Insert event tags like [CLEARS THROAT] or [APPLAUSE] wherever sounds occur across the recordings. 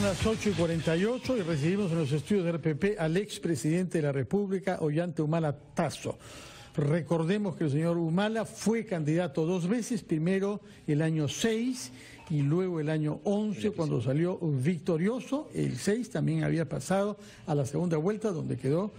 Son las 8 y 48 y recibimos en los estudios de RPP al expresidente de la República, Ollante Humala Tasso. Recordemos que el señor Humala fue candidato dos veces, primero el año 6 y luego el año 11 cuando salió victorioso. El 6 también había pasado a la segunda vuelta donde quedó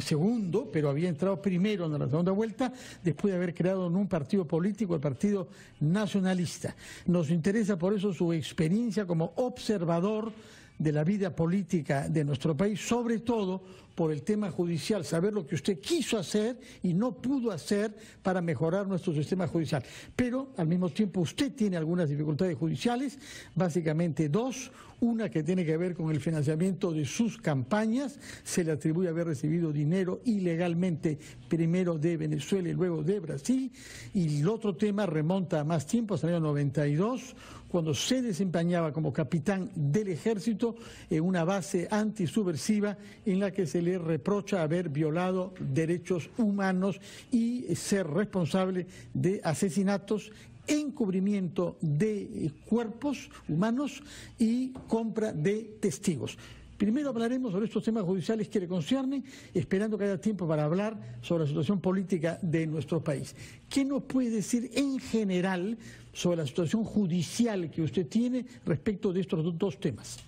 segundo, pero había entrado primero en la segunda vuelta después de haber creado en un partido político el Partido Nacionalista. Nos interesa por eso su experiencia como observador de la vida política de nuestro país, sobre todo por el tema judicial, saber lo que usted quiso hacer y no pudo hacer para mejorar nuestro sistema judicial. Pero al mismo tiempo usted tiene algunas dificultades judiciales, básicamente dos. Una que tiene que ver con el financiamiento de sus campañas, se le atribuye haber recibido dinero ilegalmente primero de Venezuela y luego de Brasil. Y el otro tema remonta a más tiempo, hasta el año 92, cuando se desempeñaba como capitán del ejército en una base antisubversiva en la que se le reprocha haber violado derechos humanos y ser responsable de asesinatos encubrimiento de cuerpos humanos y compra de testigos. Primero hablaremos sobre estos temas judiciales que le conciernen, esperando que haya tiempo para hablar sobre la situación política de nuestro país. ¿Qué nos puede decir en general sobre la situación judicial que usted tiene respecto de estos dos temas?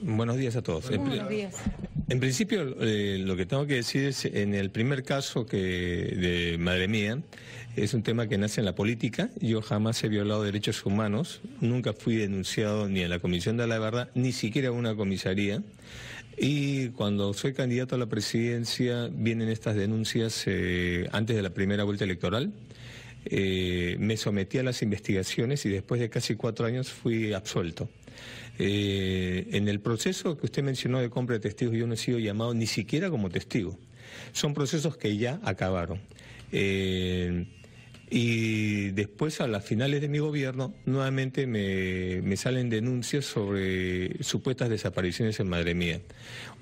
Buenos días a todos. Buenos días. En principio, eh, lo que tengo que decir es, en el primer caso que de Madre Mía, es un tema que nace en la política. Yo jamás he violado derechos humanos, nunca fui denunciado ni en la Comisión de la Verdad, ni siquiera en una comisaría. Y cuando soy candidato a la presidencia, vienen estas denuncias eh, antes de la primera vuelta electoral. Eh, me sometí a las investigaciones y después de casi cuatro años fui absuelto. Eh, en el proceso que usted mencionó de compra de testigos, yo no he sido llamado ni siquiera como testigo. Son procesos que ya acabaron. Eh, y después, a las finales de mi gobierno, nuevamente me, salen denuncias sobre supuestas desapariciones en Madre Mía.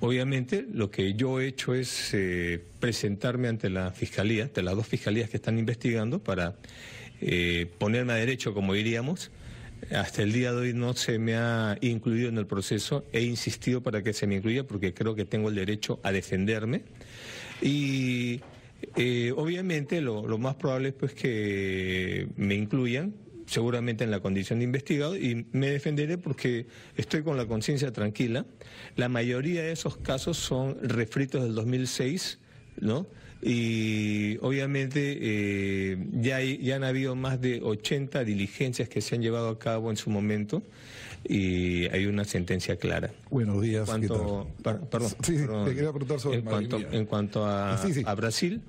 Obviamente, lo que yo he hecho es eh, presentarme ante la fiscalía, ante las dos fiscalías que están investigando, para ponerme a derecho, como diríamos, hasta el día de hoy no se me ha incluido en el proceso. He insistido para que se me incluya porque creo que tengo el derecho a defenderme. Y eh, obviamente lo, más probable es pues, que me incluyan, seguramente en la condición de investigado, y me defenderé porque estoy con la conciencia tranquila. La mayoría de esos casos son refritos del 2006, ¿no? y obviamente eh, ya, han habido más de 80 diligencias que se han llevado a cabo en su momento y hay una sentencia clara. Buenos días. perdón, en cuanto, a, Brasil,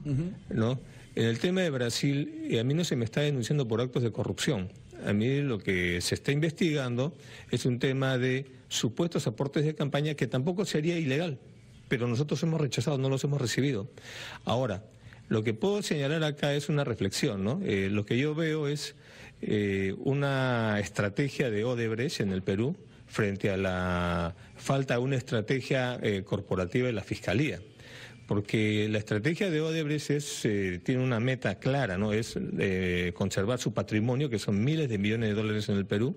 ¿no? En el tema de Brasil, a mí no se me está denunciando por actos de corrupción. A mí lo que se está investigando es un tema de supuestos aportes de campaña que tampoco sería ilegal pero nosotros hemos rechazado, no los hemos recibido. Ahora, lo que puedo señalar acá es una reflexión, ¿no? Eh, lo que yo veo es eh, una estrategia de Odebrecht en el Perú frente a la falta de una estrategia eh, corporativa de la Fiscalía. Porque la estrategia de Odebrecht es, tiene una meta clara, ¿no? Es conservar su patrimonio, que son miles de millones de dólares en el Perú,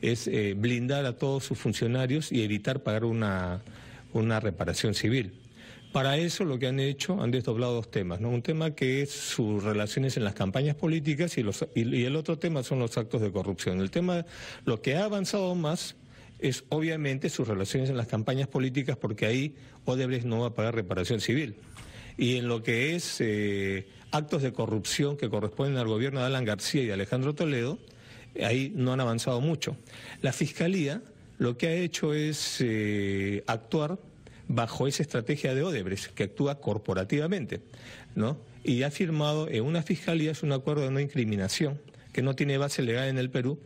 es blindar a todos sus funcionarios y evitar pagar una una reparación civil. Para eso lo que han hecho, han desdoblado dos temas, ¿no? Un tema que es sus relaciones en las campañas políticas y, el otro tema son los actos de corrupción. El tema, lo que ha avanzado más es obviamente sus relaciones en las campañas políticas porque ahí Odebrecht no va a pagar reparación civil. Y en lo que es eh, actos de corrupción que corresponden al gobierno de Alan García y Alejandro Toledo, ahí no han avanzado mucho. La Fiscalía lo que ha hecho es eh, actuar bajo esa estrategia de Odebrecht, que actúa corporativamente, ¿no? Y ha firmado en una fiscalía es un acuerdo de no incriminación que no tiene base legal en el Perú,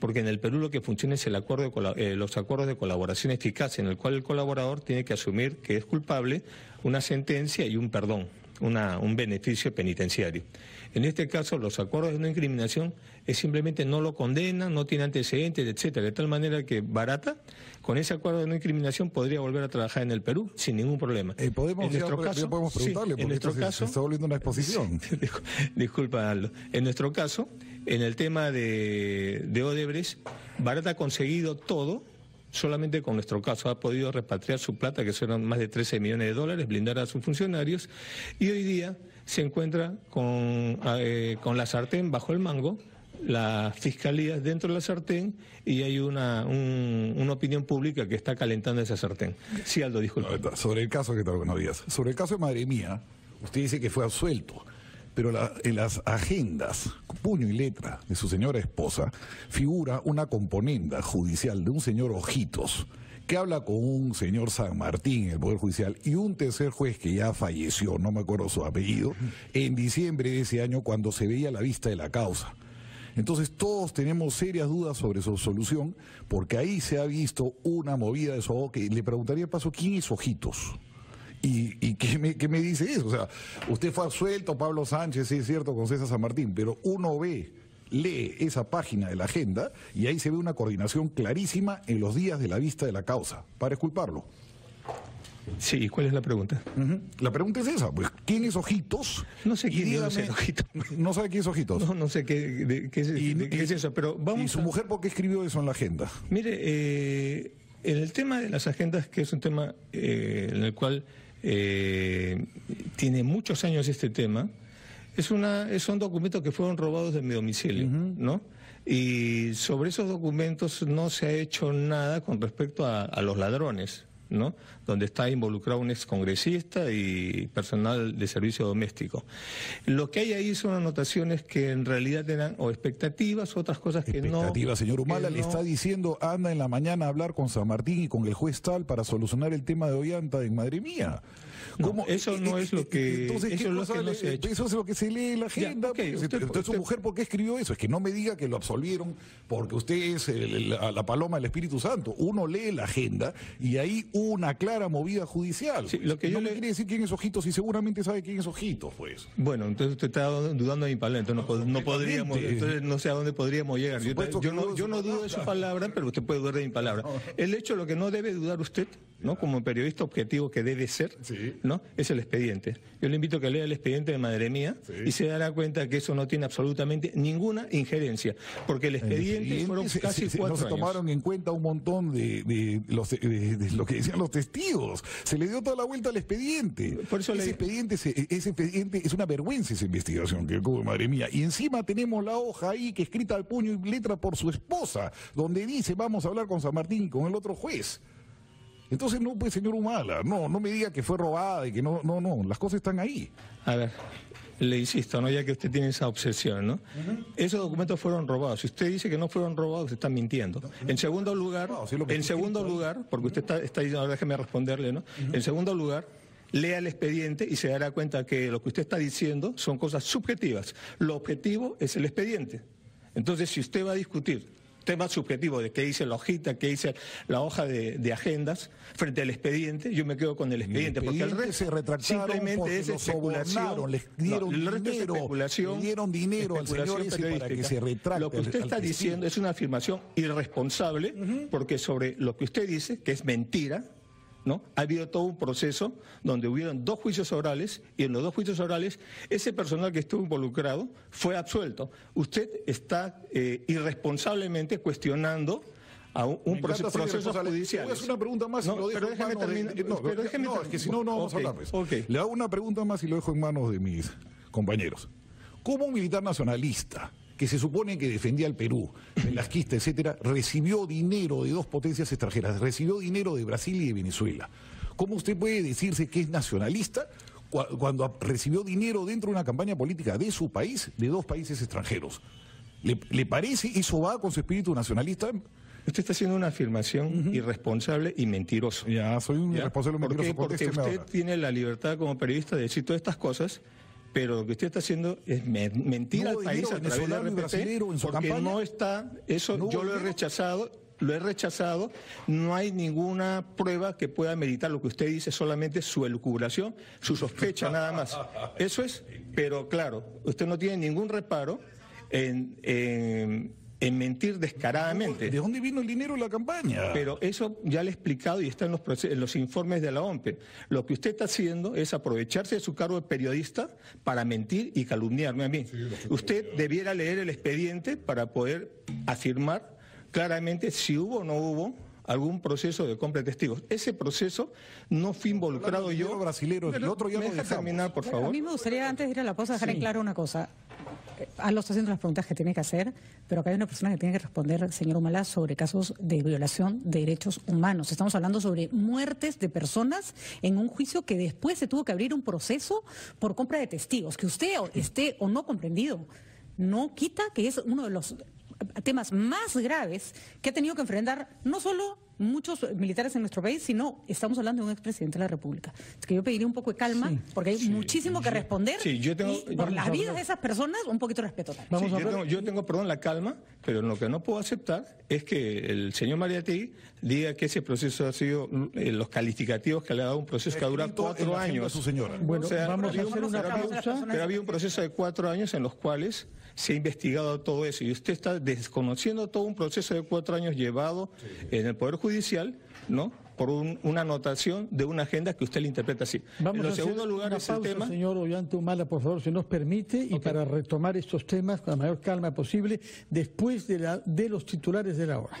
porque en el Perú lo que funciona es el acuerdo eh, los acuerdos de colaboración eficaz, en el cual el colaborador tiene que asumir que es culpable, una sentencia y un perdón, un beneficio penitenciario. En este caso, los acuerdos de no incriminación es simplemente no lo condenan... no tiene antecedentes, etcétera, de tal manera que barata con ese acuerdo de no incriminación podría volver a trabajar en el Perú sin ningún problema. Eh, en nuestro caso, preguntarle, en está volviendo una exposición. [LAUGHS] Disculpa, En nuestro caso, en el tema de, Odebrecht, Barata ha conseguido todo, solamente con nuestro caso ha podido repatriar su plata, que son más de 13 millones de dólares, blindar a sus funcionarios, y hoy día se encuentra con eh, la sartén bajo el mango la fiscalía dentro de la sartén y hay una, opinión pública que está calentando esa sartén. Sí, Aldo, disculpe. sobre el caso, que tal? días. Sobre el caso de Madre Mía, usted dice que fue absuelto, pero en las agendas, puño y letra, de su señora esposa, figura una componenda judicial de un señor Ojitos, que habla con un señor San Martín el Poder Judicial y un tercer juez que ya falleció, no me acuerdo su apellido, en diciembre de ese año cuando se veía la vista de la causa. Entonces todos tenemos serias dudas sobre su solución, porque ahí se ha visto una movida de que Le preguntaría paso, ¿quién es Ojitos? ¿Y, qué, me, dice eso? O sea, usted fue absuelto, Pablo Sánchez, sí es cierto, con César San Martín, pero uno ve, lee esa página de la agenda y ahí se ve una coordinación clarísima en los días de la vista de la causa, para esculparlo. Sí, ¿cuál es la pregunta? La pregunta es esa, pues, ¿quién es Ojitos? No sé quién es Ojitos. No sabe quién es Ojitos. No, sé qué, es, eso, pero vamos ¿Y su mujer por qué escribió eso en la agenda? Mire, eh, el tema de las agendas, que es un tema eh, en el cual eh, tiene muchos años este tema, es una, son documentos que fueron robados de mi domicilio, ¿no? Y sobre esos documentos no se ha hecho nada con respecto a, a los ladrones, donde está involucrado un excongresista y personal de servicio doméstico. Lo que hay ahí son anotaciones que en realidad eran o expectativas, otras cosas que no... Expectativas, señor Humala, le está diciendo, anda en la mañana a hablar con San Martín y con el juez tal para solucionar el tema de Ollanta en Madre Mía eso no es lo que. eso, es lo que se lee en la agenda. Pues, entonces, mujer, ¿por qué escribió eso? Es que no me diga que lo absolvieron porque usted es la, paloma del Espíritu Santo. Uno lee la agenda y ahí una clara movida judicial. Pues, lo que yo le... me quiere decir quién es ojito y seguramente sabe quién es Ojitos, pues. Bueno, entonces usted está dudando de mi palabra. Entonces no, podríamos. no sé a dónde podríamos llegar. Yo, no, dudo de su palabra, pero usted puede dudar de mi palabra. El hecho, lo que no debe dudar usted ¿no? Como periodista objetivo que debe ser, ¿no? Es el expediente. Yo le invito a que lea el expediente de Madre Mía y se dará cuenta que eso no tiene absolutamente ninguna injerencia, porque el expediente, fueron casi cuatro cuatro no se tomaron en cuenta un montón de, lo que decían los testigos. Se le dio toda la vuelta al expediente. Por eso ese, expediente, ese, expediente es una vergüenza esa investigación que Madre Mía. Y encima tenemos la hoja ahí que escrita al puño y letra por su esposa, donde dice, vamos a hablar con San Martín y con el otro juez. Entonces, no, pues, señor Humala, no, no me diga que fue robada y que no, no, no, las cosas están ahí. A ver, le insisto, ¿no? ya que usted tiene esa obsesión, ¿no? Esos documentos fueron robados. Si usted dice que no fueron robados, usted está mintiendo. En segundo lugar, en segundo lugar, porque usted está, está diciendo, déjeme responderle, ¿no? En segundo lugar, lea el expediente y se dará cuenta que lo que usted está diciendo son cosas subjetivas. Lo objetivo es el expediente. Entonces, si usted va a discutir tema subjetivo de qué dice la hojita, qué dice la hoja de, agendas frente al expediente, yo me quedo con el expediente, porque el resto se retractaron simplemente es especulación, les dieron dinero, le dieron dinero al señor ese para que se retracte. Lo que usted está diciendo es una afirmación irresponsable porque sobre lo que usted dice, que es mentira, ha habido todo un proceso donde hubieron dos juicios orales y en los dos juicios orales ese personal que estuvo involucrado fue absuelto. Usted está eh, irresponsablemente cuestionando a un, proceso, proceso judicial. una pregunta más no, lo dejo no, no, no vamos a Le hago una pregunta más y lo dejo en manos de mis compañeros. ¿Cómo un militar nacionalista que se supone que defendía al Perú, en quistas etcétera, recibió dinero de dos potencias extranjeras, recibió dinero de Brasil y de Venezuela. ¿Cómo usted puede decirse que es nacionalista cuando recibió dinero dentro de una campaña política de su país, de dos países extranjeros? ¿Le, parece eso va con su espíritu nacionalista? Usted está haciendo una afirmación irresponsable y mentirosa. Ya, soy un irresponsable mentiroso. Porque usted tiene la libertad como periodista de decir todas estas cosas pero lo que usted está haciendo es mentir al país a través de RPP, porque no está, eso yo lo he rechazado, lo he rechazado, no hay ninguna prueba que pueda meditar lo que usted dice, solamente su elucubración, su sospecha nada más. [LAUGHS] Eso es, pero claro, usted no tiene ningún reparo en en mentir descaradamente. ¿De dónde vino el dinero de la campaña? Pero eso ya le he explicado y está en los, informes de la OMP... Lo que usted está haciendo es aprovecharse de su cargo de periodista para mentir y calumniarme a mí. usted debiera leer el expediente para poder afirmar claramente si hubo o no hubo algún proceso de compra de testigos. Ese proceso no fui involucrado yo. Brasilero, el otro ya me terminar, por favor. a mí me gustaría, antes de ir a la pausa, dejar en claro una cosa. Eh, Aldo está haciendo las preguntas que tiene que hacer, pero acá hay una persona que tiene que responder, señor Humala, sobre casos de violación de derechos humanos. Estamos hablando sobre muertes de personas en un juicio que después se tuvo que abrir un proceso por compra de testigos, que usted esté o no comprendido no quita que es uno de los temas más graves que ha tenido que enfrentar no solo muchos militares en nuestro país, sino estamos hablando de un expresidente de la República. que yo pediría un poco de calma, porque hay muchísimo que responder. Yo tengo, y por las vidas de esas personas, un poquito de respeto. Vamos yo, tengo, perdón, la calma, pero lo que no puedo aceptar es que el señor Mariati diga que ese proceso ha sido eh, los calificativos que le ha dado un proceso que ha durado cuatro años. Su señora. Bueno, o sea, vamos a hacer una Pero había un proceso de cuatro años en los cuales se ha investigado todo eso y usted está desconociendo todo un proceso de cuatro años llevado en el Poder Judicial, ¿no? por una anotación de una agenda que usted le interpreta así. Vamos en segundo lugar Señor Ollante por favor, si nos permite, y para retomar estos temas con la mayor calma posible después de, los titulares de la hora.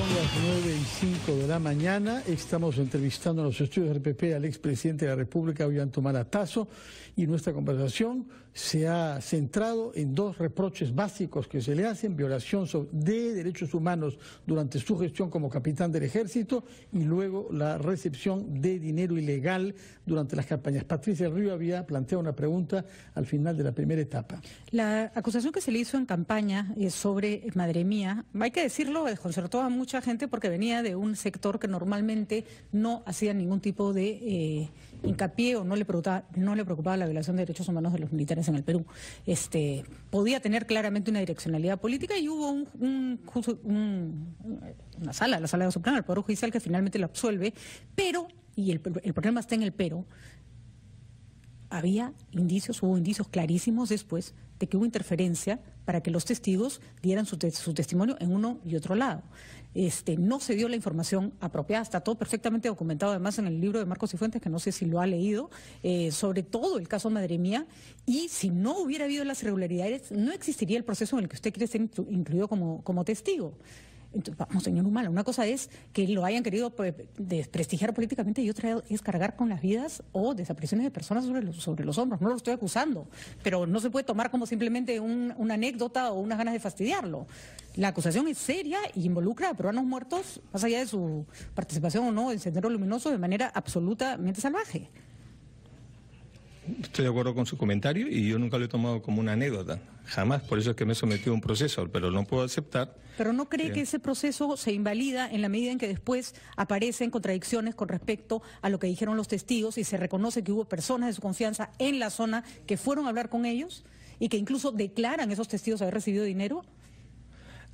Son las 9 y 5 de la mañana. Estamos entrevistando a los estudios del PP al expresidente de la República, Ollanta Tomalatazo. y nuestra conversación se ha centrado en dos reproches básicos que se le hacen, violación de derechos humanos durante su gestión como capitán del ejército y luego la recepción de dinero ilegal durante las campañas. Patricia Río había planteado una pregunta al final de la primera etapa. La acusación que se le hizo en campaña es eh, sobre eh, Madre Mía, hay que decirlo, desconcertó eh, a muchos mucha gente porque venía de un sector que normalmente no hacía ningún tipo de eh, hincapié o no le, preocupaba, no le preocupaba la violación de derechos humanos de los militares en el Perú. Este, podía tener claramente una direccionalidad política y hubo un, una sala, la sala de Suprema, el Poder Judicial, que finalmente la absuelve, pero, y el, problema está en el pero, había indicios, hubo indicios clarísimos después de que hubo interferencia para que los testigos dieran su, testimonio en uno y otro lado. Este, no se dio la información apropiada, está todo perfectamente documentado además en el libro de Marcos y Fuentes, que no sé si lo ha leído, eh, sobre todo el caso Madre Mía, y si no hubiera habido las irregularidades, no existiría el proceso en el que usted quiere ser incluido como testigo. Entonces, vamos, señor Humala, una cosa es que lo hayan querido pues, desprestigiar políticamente y otra es cargar con las vidas o desapariciones de personas sobre los, hombros. No lo estoy acusando, pero no se puede tomar como simplemente una anécdota o unas ganas de fastidiarlo. La acusación es seria y involucra a peruanos muertos, más allá de su participación o no en Sendero Luminoso, de manera absolutamente salvaje estoy de acuerdo con su comentario y yo nunca lo he tomado como una anécdota, jamás, por eso es que me he sometido a un proceso, pero no puedo aceptar. Pero no cree que, ese proceso se invalida en la medida en que después aparecen contradicciones con respecto a lo que dijeron los testigos y se reconoce que hubo personas de su confianza en la zona que fueron a hablar con ellos y que incluso declaran esos testigos haber recibido dinero.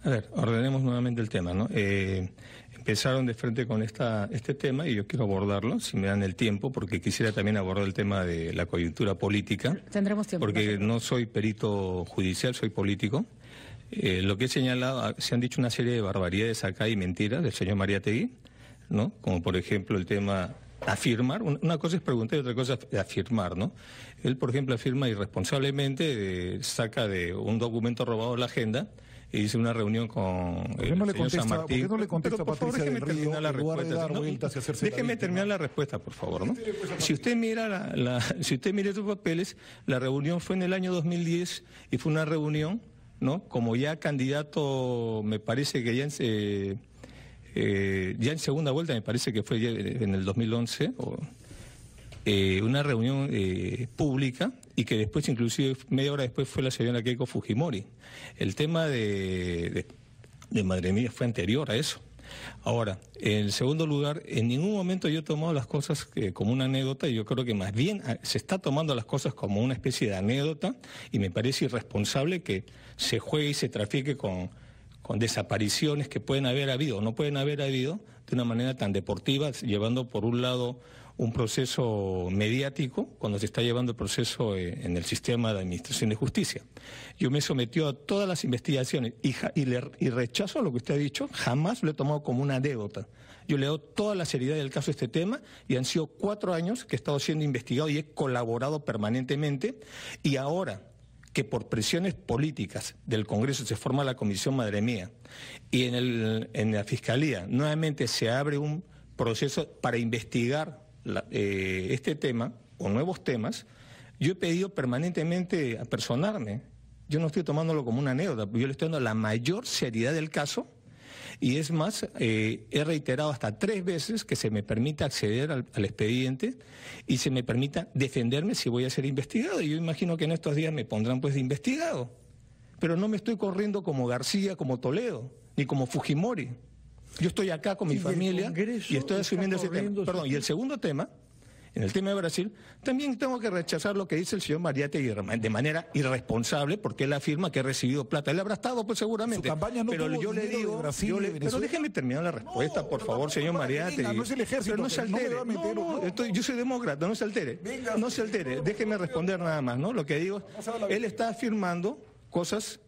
A ver, ordenemos nuevamente el tema, ¿no? Eh, empezaron de frente con esta, este tema y yo quiero abordarlo, si me dan el tiempo, porque quisiera también abordar el tema de la coyuntura política. Tendremos tiempo. Porque no soy perito judicial, soy político. Eh, lo que he señalado, ah, se han dicho una serie de barbaridades acá y mentiras del señor María ¿no? Como por ejemplo el tema afirmar, una cosa es preguntar y otra cosa es afirmar, ¿no? Él, por ejemplo, afirma irresponsablemente, eh, saca de un documento robado la agenda hice una reunión con el San Martín. ¿Por qué no le contesta Patricia déjeme terminar la respuesta. por favor. ¿no? Pues, si usted mira la, si usted mira sus papeles, la reunión fue en el año 2010 y fue una reunión, ¿no? Como ya candidato, me parece que ya en, eh, eh, segunda vuelta, me parece que fue en el 2011, eh, una reunión pública y que después, inclusive media hora después, fue la señora Keiko Fujimori. El tema de, Madre Mía fue anterior a eso. Ahora, en segundo lugar, en ningún momento yo he tomado las cosas eh, como una anécdota, y yo creo que más bien ah, se está tomando las cosas como una especie de anécdota, y me parece irresponsable que se juegue y se trafique con, con desapariciones que pueden haber habido o no pueden haber habido de una manera tan deportiva, llevando por un lado un proceso mediático cuando se está llevando el proceso eh, en el sistema de administración de justicia. Yo me sometió a todas las investigaciones y, y, rechazo lo que usted ha dicho, jamás lo he tomado como una anécdota. Yo le doy toda la seriedad del caso a este tema y han sido cuatro años que he estado siendo investigado y he colaborado permanentemente y ahora que por presiones políticas del Congreso se forma la Comisión Madre Mía y en la Fiscalía nuevamente se abre un proceso para investigar eh, este tema o nuevos temas, yo he pedido permanentemente a personarme. Yo no estoy tomándolo como una anécdota, yo le estoy dando la mayor seriedad del caso y es más, eh, he reiterado hasta tres veces que se me permita acceder al, expediente y se me permita defenderme si voy a ser investigado. Y yo imagino que en estos días me pondrán pues de investigado. Pero no me estoy corriendo como García, como Toledo, ni como Fujimori. Yo estoy acá con mi familia y estoy asumiendo ese tema. Perdón, y el segundo tema, en el tema de Brasil, también tengo que rechazar lo que dice el señor Mariate de manera irresponsable, porque él afirma que ha recibido plata. Él habrá estado, pues seguramente. pero yo le digo, Brasil, pero déjeme terminar la respuesta, por favor, señor Mariate. no se altere. yo soy demócrata, no se altere. no se altere. Déjeme responder nada más, ¿no? Lo que digo, él está afirmando cosas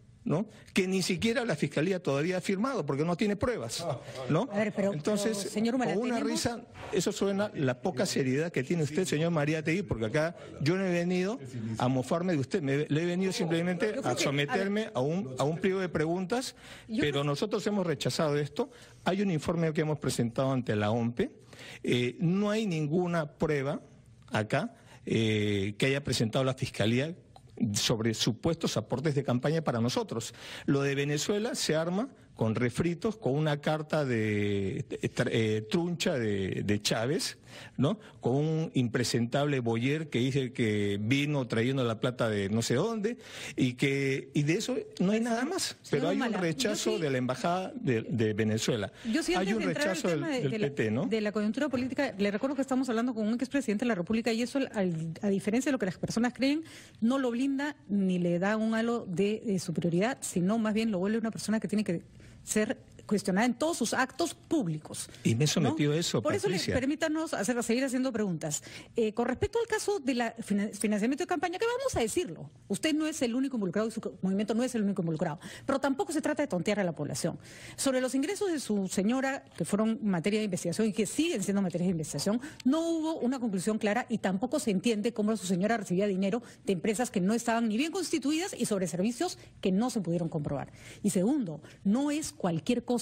que ni siquiera la fiscalía todavía ha firmado porque no tiene pruebas, ah, ah, ¿no? Entonces, una risa, eso suena la poca seriedad que tiene usted, señor Mariategui, porque acá yo no he venido a mofarme de usted, le he venido simplemente a someterme a, un, a un pliego de preguntas, pero nosotros hemos rechazado esto. Hay un informe que hemos presentado ante la OMPE, eh, no hay ninguna prueba acá eh, que haya presentado la Fiscalía sobre supuestos aportes de campaña para nosotros. Lo de Venezuela se arma con refritos, con una carta de eh, eh, truncha de, de, Chávez, ¿no? Con un impresentable Boyer que dice que vino trayendo la plata de no sé dónde y que y de eso no hay nada más. Pero hay un rechazo de la embajada de, Venezuela. hay un rechazo del, del, PT, ¿no? De la coyuntura política. Le recuerdo que estamos hablando con un expresidente de la República y eso, a diferencia de lo que las personas creen, no lo blinda ni le da un halo de eh, superioridad, sino más bien lo vuelve una persona que tiene que ser cuestionada en todos sus actos públicos. Y me he sometido a eso. Por eso permítanos hacer, seguir haciendo preguntas. Eh, con respecto al caso del financiamiento de campaña, que vamos a decirlo? Usted no es el único involucrado y su movimiento no es el único involucrado, pero tampoco se trata de tontear a la población. Sobre los ingresos de su señora, que fueron materia de investigación y que siguen siendo materia de investigación, no hubo una conclusión clara y tampoco se entiende cómo su señora recibía dinero de empresas que no estaban ni bien constituidas y sobre servicios que no se pudieron comprobar. Y segundo, no es cualquier cosa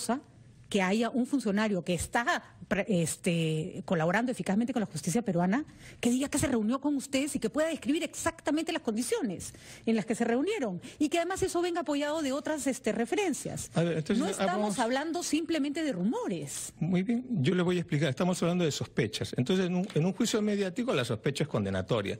que haya un funcionario que está este, colaborando eficazmente con la justicia peruana, que diga que se reunió con ustedes y que pueda describir exactamente las condiciones en las que se reunieron y que además eso venga apoyado de otras este, referencias. no estamos hablando simplemente de rumores. Muy bien, yo le voy a explicar, estamos hablando de sospechas. Entonces, en un, juicio mediático la sospecha es condenatoria,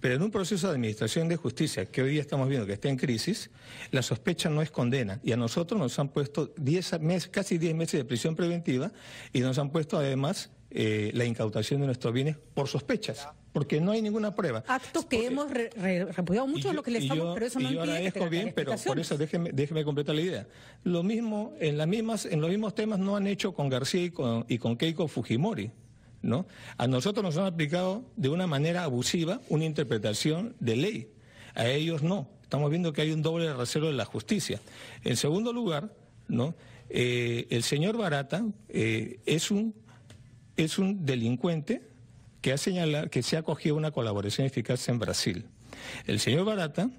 pero en un proceso de administración de justicia que hoy día estamos viendo que está en crisis, la sospecha no es condena y a nosotros nos han puesto diez meses, casi 10 meses de prisión preventiva y nos han puesto además eh, la incautación de nuestros bienes por sospechas, porque no hay ninguna prueba. Actos que hemos repudiado mucho de lo que le estamos, pero no yo agradezco bien, pero por eso déjeme, completar la idea. Lo mismo, en las mismas, en los mismos temas no han hecho con García y con, y con Keiko Fujimori. ¿No? A nosotros nos han aplicado de una manera abusiva una interpretación de ley, a ellos no. Estamos viendo que hay un doble rasero de la justicia. En segundo lugar, ¿no? Eh, el señor Barata eh, es, un, es un delincuente que ha señalado que se ha cogido una colaboración eficaz en Brasil. El señor Barata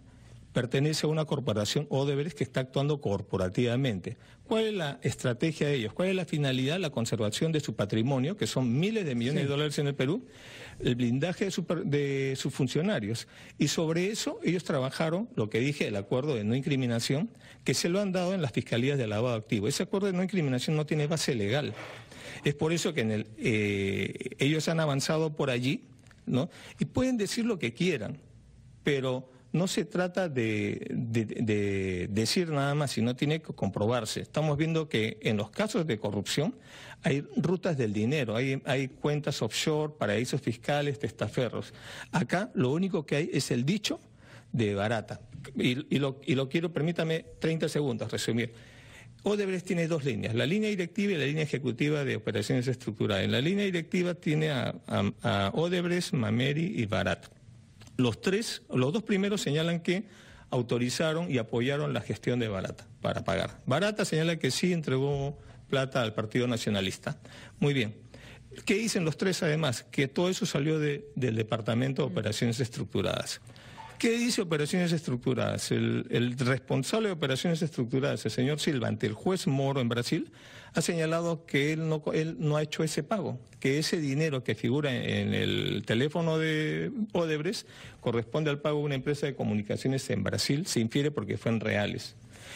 pertenece a una corporación o deberes que está actuando corporativamente. ¿Cuál es la estrategia de ellos? ¿Cuál es la finalidad? La conservación de su patrimonio, que son miles de millones de dólares en el Perú, el blindaje de, sus funcionarios. Y sobre eso ellos trabajaron, lo que dije, el acuerdo de no incriminación, que se lo han dado en las fiscalías de lavado activo. Ese acuerdo de no incriminación no tiene base legal. Es por eso que eh, ellos han avanzado por allí, ¿no? Y pueden decir lo que quieran, pero no se trata de, decir nada más, sino tiene que comprobarse. Estamos viendo que en los casos de corrupción hay rutas del dinero, hay, cuentas offshore, paraísos fiscales, testaferros. Acá lo único que hay es el dicho de barata. Y, lo, quiero, permítame 30 segundos resumir. Odebrecht tiene dos líneas, la línea directiva y la línea ejecutiva de operaciones estructurales. En la línea directiva tiene a, Odebrecht, Mameri y Barata. Los tres, los dos primeros señalan que autorizaron y apoyaron la gestión de Barata para pagar. Barata señala que sí entregó plata al Partido Nacionalista. Muy bien. ¿Qué dicen los tres además? Que todo eso salió del Departamento de Operaciones Estructuradas. ¿Qué dice operaciones estructuradas? El, responsable de operaciones estructuradas, el señor Silva, ante el juez Moro en Brasil, ha señalado que él no, ha hecho ese pago, que ese dinero que figura en el teléfono de Odebrecht corresponde al pago de una empresa de comunicaciones en Brasil, se infiere porque fue reales.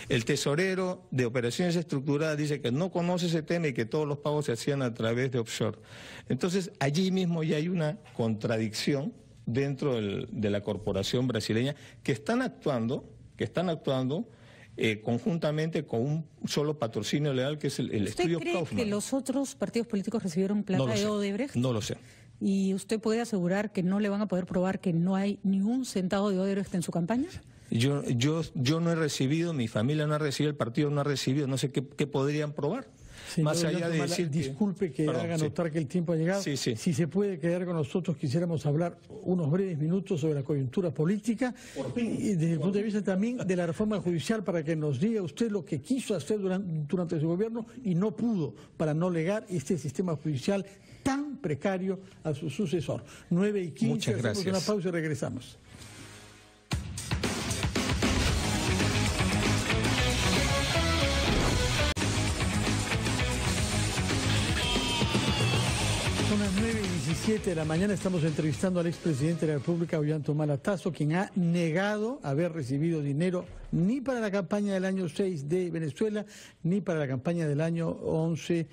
El tesorero de operaciones estructuradas dice que no conoce ese tema y que todos los pagos se hacían a través de offshore. Entonces, allí mismo ya hay una contradicción dentro de la corporación brasileña que están actuando, que están actuando eh, conjuntamente con un solo patrocinio leal, que es el, Kaufman. ¿Usted estudio cree que los otros partidos políticos recibieron plata de Odebrecht? No lo sé. ¿Y usted puede asegurar que no le van a poder probar que no hay ni un centavo de Odebrecht en su campaña? Yo, yo, yo no he recibido, mi familia no ha recibido, el partido no ha recibido, no sé qué podrían probar. Señor más allá de decir disculpe que haga notar que el tiempo ha llegado. Si se puede quedar con nosotros, quisiéramos hablar unos breves minutos sobre la coyuntura política y desde el punto de vista también de la reforma judicial para que nos diga usted lo que quiso hacer durante, durante su gobierno y no pudo para no legar este sistema judicial tan precario a su sucesor. 9 y 15, hacemos una pausa y regresamos. A las 9 y 17 de la mañana. Estamos entrevistando al expresidente de la República, Ollanta Malatazo, quien ha negado haber recibido dinero ni para la campaña del año 6 de Venezuela, ni para la campaña del año 11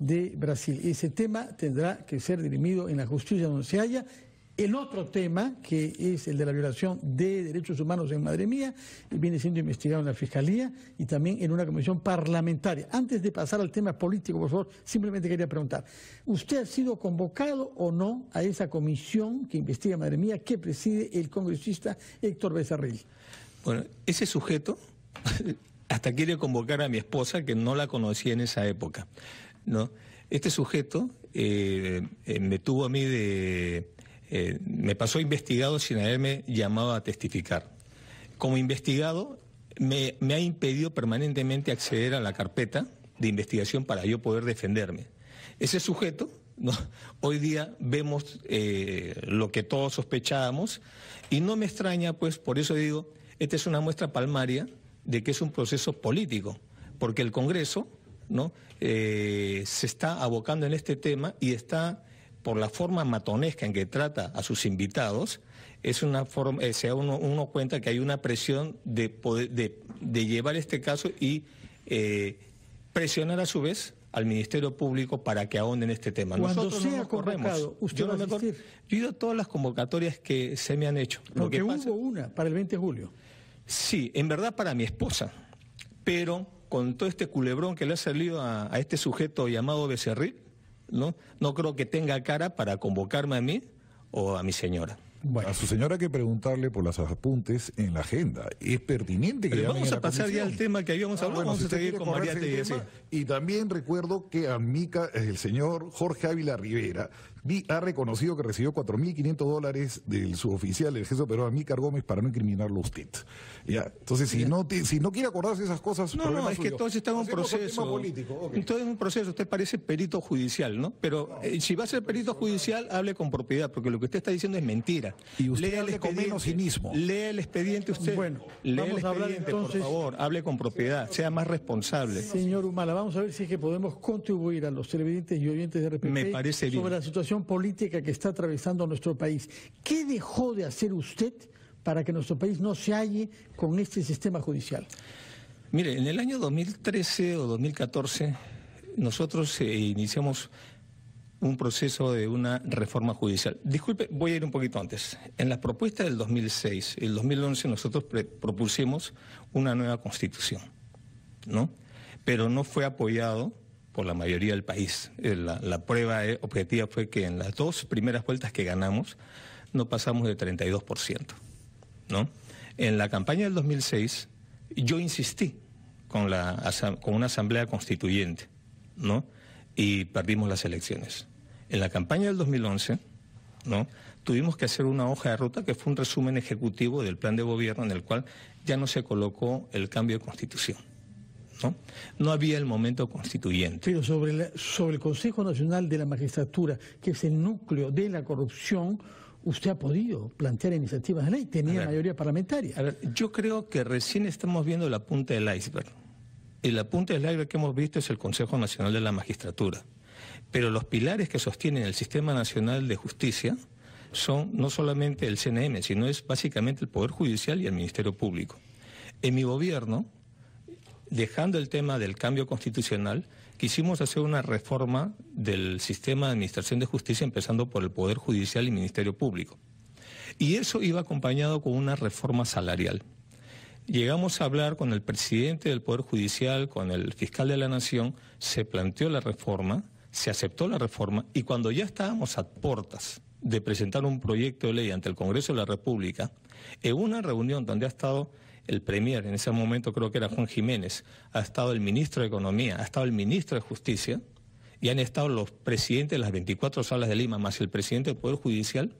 de Brasil. Ese tema tendrá que ser dirimido en la justicia donde se haya el otro tema, que es el de la violación de derechos humanos en Madre Mía, viene siendo investigado en la Fiscalía y también en una comisión parlamentaria. Antes de pasar al tema político, por favor, simplemente quería preguntar, ¿usted ha sido convocado o no a esa comisión que investiga Madre Mía que preside el congresista Héctor Becerril? Bueno, ese sujeto [LAUGHS] hasta quiere convocar a mi esposa, que no la conocía en esa época. ¿no? Este sujeto eh, eh, me tuvo a mí de eh, me pasó investigado sin haberme llamado a testificar. Como investigado, me, ha impedido permanentemente acceder a la carpeta de investigación para yo poder defenderme. Ese sujeto, [LAUGHS] hoy día vemos eh, lo que todos sospechábamos y no me extraña, pues por eso digo, esta es una muestra palmaria de que es un proceso político, porque el Congreso ¿no? Eh, se está abocando en este tema y está por la forma matonesca en que trata a sus invitados, es una forma, eh, sea uno, cuenta que hay una presión de, de, llevar este caso y eh, presionar a su vez al Ministerio Público para que ahonden en este tema. Cuando sea corremos. Usted yo, yo he ido a todas las convocatorias que se me han hecho. Lo que hubo una para el 20 de julio. Sí, en verdad para mi esposa, pero con todo este culebrón que le ha salido a, a este sujeto llamado Becerril, ¿no? creo que tenga cara para convocarme a mí o a mi señora. A su señora hay que preguntarle por las apuntes en la agenda. Es pertinente que Pero vamos a, pasar ya al tema que habíamos ah, hablado. vamos a seguir con María Y también recuerdo que a Mica, el señor Jorge Ávila Rivera Vi ha reconocido que recibió 4.500 dólares del suboficial, el jefe operador Amícar Gómez, para no incriminarlo a usted. Entonces, si, No si no quiere acordarse esas cosas... No, no, es que entonces está en un proceso. Político, Entonces es un proceso, usted parece perito judicial, ¿no? Pero eh, si va a ser perito judicial, hable con propiedad, porque lo que usted está diciendo es mentira. Y usted lea el expediente, Lea el expediente usted. Bueno, vamos a hablar, entonces... por favor, hable con propiedad, sea más responsable. Señor Humala, vamos a ver si es que podemos contribuir a los televidentes y oyentes de RPP Me parece bien. situación política que está atravesando nuestro país. ¿Qué dejó de hacer usted para que nuestro país no se halle con este sistema judicial? Mire, en el año 2013 o 2014 nosotros eh, iniciamos un proceso de una reforma judicial. Disculpe, voy a ir un poquito antes. En las propuestas del 2006, el 2011 nosotros propusimos una nueva constitución, ¿no? Pero no fue apoyado por la mayoría del país. Eh, la, prueba eh, objetiva fue que en las dos primeras vueltas que ganamos no pasamos de 32%. ¿no? En la campaña del 2006 yo insistí con, con una asamblea constituyente ¿no? y perdimos las elecciones. En la campaña del 2011 ¿no? tuvimos que hacer una hoja de ruta que fue un resumen ejecutivo del plan de gobierno en el cual ya no se colocó el cambio de constitución. ¿no? había el momento constituyente. Pero sobre, el Consejo Nacional de la Magistratura, que es el núcleo de la corrupción, usted ha podido plantear iniciativas de ley, tenía mayoría parlamentaria. yo creo que recién estamos viendo la punta del iceberg. Y la punta del iceberg que hemos visto es el Consejo Nacional de la Magistratura. Pero los pilares que sostienen el Sistema Nacional de Justicia son no solamente el CNM, sino es básicamente el Poder Judicial y el Ministerio Público. En mi gobierno, dejando el tema del cambio constitucional, quisimos hacer una reforma del sistema de administración de justicia, empezando por el Poder Judicial y Ministerio Público. Y eso iba acompañado con una reforma salarial. Llegamos a hablar con el presidente del Poder Judicial, con el fiscal de la Nación, se planteó la reforma, se aceptó la reforma y cuando ya estábamos a puertas de presentar un proyecto de ley ante el Congreso de la República, en una reunión donde ha estado el Premier, en ese momento creo que era Juan Jiménez, ha estado el ministro de Economía, ha estado el ministro de Justicia, y han estado los presidentes de las 24 salas de Lima, más el presidente del Poder Judicial,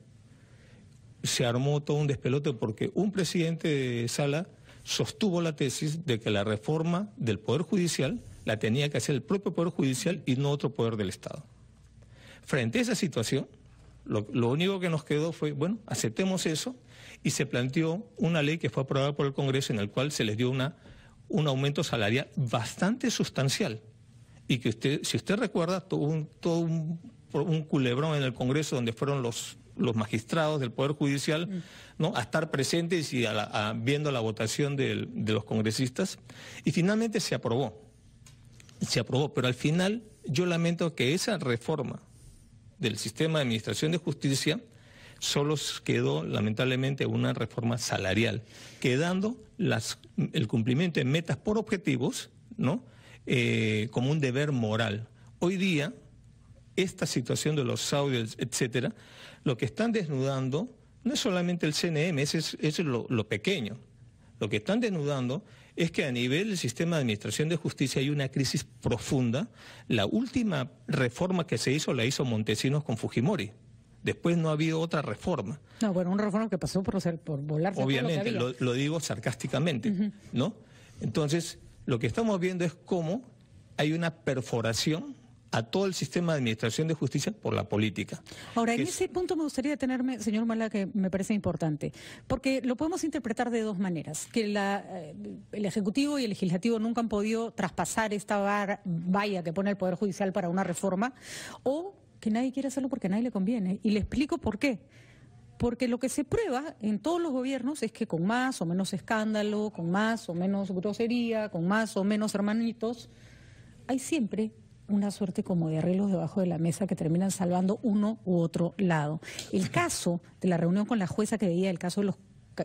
se armó todo un despelote porque un presidente de sala sostuvo la tesis de que la reforma del Poder Judicial la tenía que hacer el propio Poder Judicial y no otro poder del Estado. Frente a esa situación, lo, lo único que nos quedó fue, bueno, aceptemos eso y se planteó una ley que fue aprobada por el Congreso en el cual se les dio una, un aumento salarial bastante sustancial y que usted, si usted recuerda, tuvo un, todo un, culebrón en el Congreso donde fueron los los magistrados del Poder Judicial mm. ¿no? a estar presentes y viendo la votación de los congresistas. Y finalmente se aprobó. Se aprobó, pero al final yo lamento que esa reforma del sistema de administración de justicia Solo quedó, lamentablemente, una reforma salarial, quedando el cumplimiento de metas por objetivos, ¿no? Eh, como un deber moral. Hoy día, esta situación de los audios, etcétera, lo que están desnudando no es solamente el CNM, eso es, lo, lo pequeño. Lo que están desnudando es que a nivel del sistema de administración de justicia hay una crisis profunda. La última reforma que se hizo la hizo Montesinos con Fujimori. Después no ha habido otra reforma. No, bueno, una reforma que pasó por, ser, por volar. Obviamente, lo, digo sarcásticamente, ¿no? Entonces, lo que estamos viendo es cómo hay una perforación a todo el sistema de administración de justicia por la política. Ahora, en ese punto me gustaría tenerme, señor Mala, que me parece importante, porque lo podemos interpretar de dos maneras, que eh, el Ejecutivo y el Legislativo nunca han podido traspasar esta valla que pone el Poder Judicial para una reforma, o que nadie quiere hacerlo porque a nadie le conviene. Y le explico por qué. Porque lo que se prueba en todos los gobiernos es que con más o menos escándalo, con más o menos grosería, con más o menos hermanitos, hay siempre una suerte como de arreglos debajo de la mesa que terminan salvando uno u otro lado. El caso de la reunión con la jueza que veía, el caso de los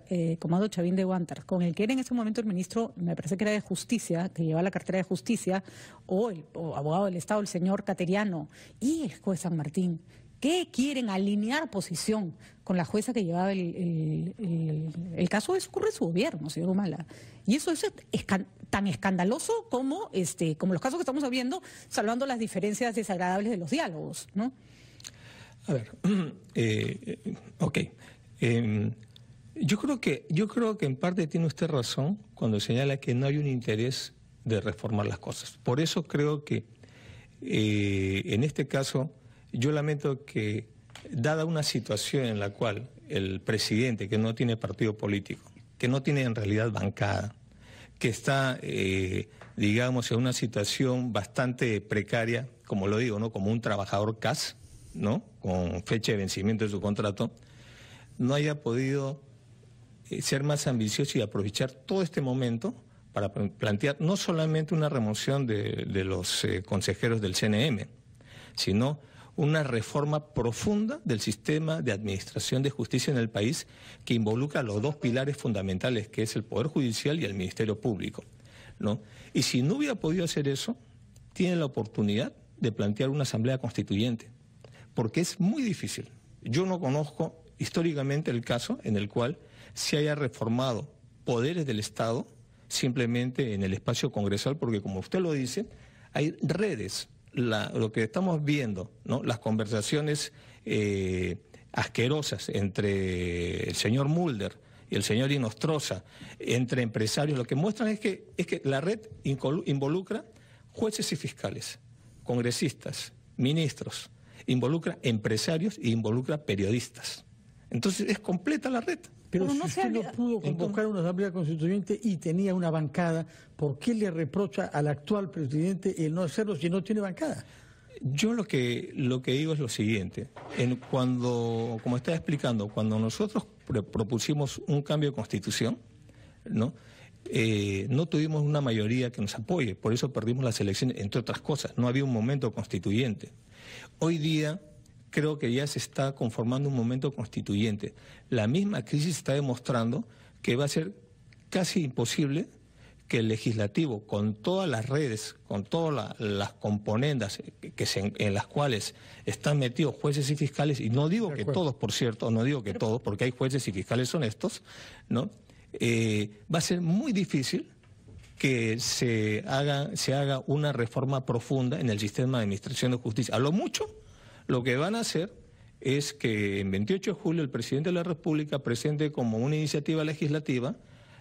eh, Comando Chavín de Guantar, con el que era en ese momento el ministro, me parece que era de Justicia, que llevaba la cartera de Justicia, o el abogado del Estado, el señor Cateriano, y el juez San Martín. que quieren? Alinear posición con la jueza que llevaba el, caso. Eso ocurre su gobierno, señor Humala. Y eso, es tan escandaloso como, este, como los casos que estamos viendo, salvando las diferencias desagradables de los diálogos, ¿no? A ver, [CLEARS THROAT] eh, eh, ok. Em, yo creo que, yo creo que en parte tiene usted razón cuando señala que no hay un interés de reformar las cosas. Por eso creo que eh, en este caso yo lamento que, dada una situación en la cual el presidente, que no tiene partido político, que no tiene en realidad bancada, que está, eh, digamos, en una situación bastante precaria, como lo digo, ¿no? Como un trabajador CAS, ¿no? Con fecha de vencimiento de su contrato, no haya podido eh, ser más ambicioso y aprovechar todo este momento para plantear no solamente una remoción de, los eh, consejeros del CNM, sino una reforma profunda del sistema de administración de justicia en el país que involucra los dos pilares fundamentales, que es el Poder Judicial y el Ministerio Público. ¿no? Y si no hubiera podido hacer eso, tiene la oportunidad de plantear una asamblea constituyente, porque es muy difícil. Yo no conozco históricamente el caso en el cual se haya reformado poderes del Estado simplemente en el espacio congresal, porque como usted lo dice, hay redes. lo que estamos viendo, ¿no? las conversaciones eh, asquerosas entre el señor Mulder y el señor Inostroza, entre empresarios, lo que muestran es que, es que la red involucra jueces y fiscales, congresistas, ministros, involucra empresarios e involucra periodistas. Entonces es completa la red. Pero no si usted pudo convocar una asamblea constituyente y tenía una bancada, ¿por qué le reprocha al actual presidente el no hacerlo si no tiene bancada? Yo lo que, lo que digo es lo siguiente. cuando, como estaba explicando, cuando nosotros propusimos un cambio de constitución, ¿no? Eh, no tuvimos una mayoría que nos apoye, por eso perdimos las elecciones, entre otras cosas. No había un momento constituyente. Hoy día creo que ya se está conformando un momento constituyente. La misma crisis está demostrando que va a ser casi imposible que el legislativo, con todas las redes, con todas las componendas que en las cuales están metidos jueces y fiscales, y no digo que todos, por cierto, no digo que todos, porque hay jueces y fiscales honestos, ¿no? Eh, va a ser muy difícil que se haga, se haga una reforma profunda en el sistema de administración de justicia. A lo mucho, lo que van a hacer es que en 28 de julio el presidente de la República presente como una iniciativa legislativa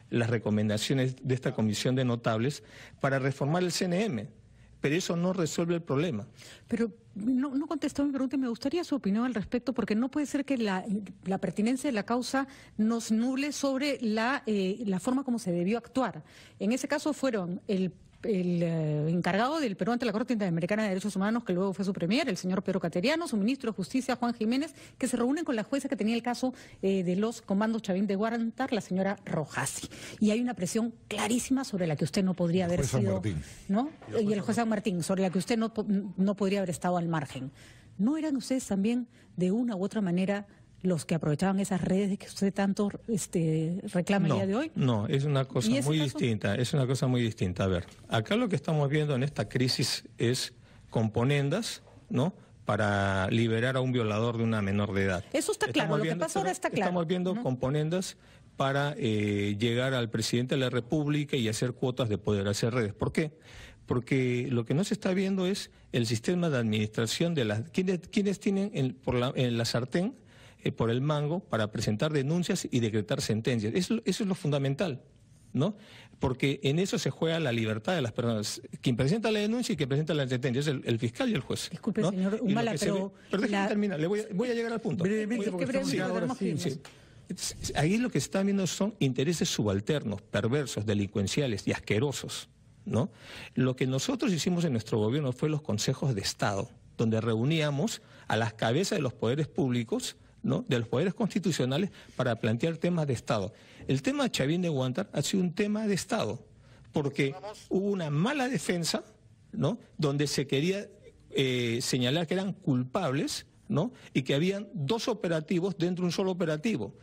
las recomendaciones de esta comisión de notables para reformar el CNM. Pero eso no resuelve el problema. Pero no, contestó mi pregunta y me gustaría su opinión al respecto, porque no puede ser que la, pertinencia de la causa nos nuble sobre la, eh, la forma como se debió actuar. En ese caso fueron el el eh, encargado del Perú ante la Corte Interamericana de Derechos Humanos, que luego fue su premier, el señor Pedro Cateriano, su ministro de Justicia, Juan Jiménez, que se reúnen con la jueza que tenía el caso eh, de los comandos Chavín de Guarantar, la señora Rojasi. Y hay una presión clarísima sobre la que usted no podría haber juez sido. ¿No? Y el juez San Martín, sobre la que usted no podría haber estado al margen. ¿No eran ustedes también, de una u otra manera, los que aprovechaban esas redes que usted tanto este, reclama el día de hoy? No, es una cosa muy distinta, es una cosa muy distinta. A ver, acá lo que estamos viendo en esta crisis es componendas, ¿no? para liberar a un violador de una menor de edad. Eso está claro, lo que pasa ahora está claro. Estamos viendo componendas para eh, llegar al presidente de la República y hacer cuotas de poder, hacer redes. ¿Por qué? Porque lo que no se está viendo es el sistema de administración de las... ¿Quiénes quienes tienen en, la, en la sartén eh, por el mango para presentar denuncias y decretar sentencias. Eso, es lo fundamental. ¿No? Porque en eso se juega la libertad de las personas. Quien presenta la denuncia y quien presenta la sentencia es el, fiscal y el juez. Disculpe, señor Humala, pero. pero déjeme terminar, le voy, a, llegar al punto. Ahí lo que está viendo son intereses subalternos, perversos, delincuenciales y asquerosos. ¿No? Lo que nosotros hicimos en nuestro gobierno fue los consejos de Estado, donde reuníamos a las cabezas de los poderes públicos de los poderes constitucionales para plantear temas de Estado. El tema de Chavín de Guantar ha sido un tema de Estado, porque hubo una mala defensa, donde se quería eh, señalar que eran culpables y que habían dos operativos dentro de un solo operativo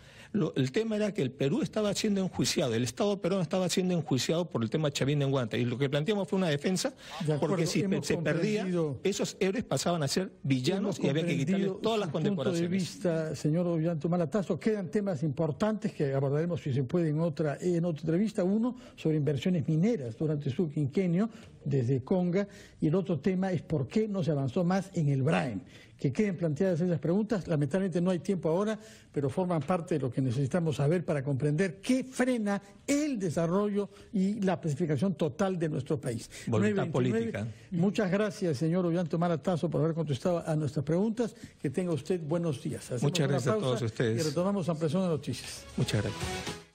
el tema era que el Perú estaba siendo enjuiciado, el Estado peruano estaba siendo enjuiciado por el tema Chavín de Huántar Y lo que planteamos fue una defensa, porque si se perdía, esos héroes pasaban a ser villanos y había que quitarle todas las condecoraciones. Punto de vista, señor Malatazo, quedan temas importantes que abordaremos, si se puede, en otra, en otra entrevista. Uno, sobre inversiones mineras durante su quinquenio desde Conga. Y el otro tema es por qué no se avanzó más en el Braem que queden planteadas esas preguntas. Lamentablemente no hay tiempo ahora, pero forman parte de lo que necesitamos saber para comprender qué frena el desarrollo y la pacificación total de nuestro país. Voluntad política. Muchas gracias, señor Ollanto Maratazo, por haber contestado a nuestras preguntas. Que tenga usted buenos días. Muchas gracias a todos ustedes. Y retomamos a Ampliación de Noticias. Muchas gracias.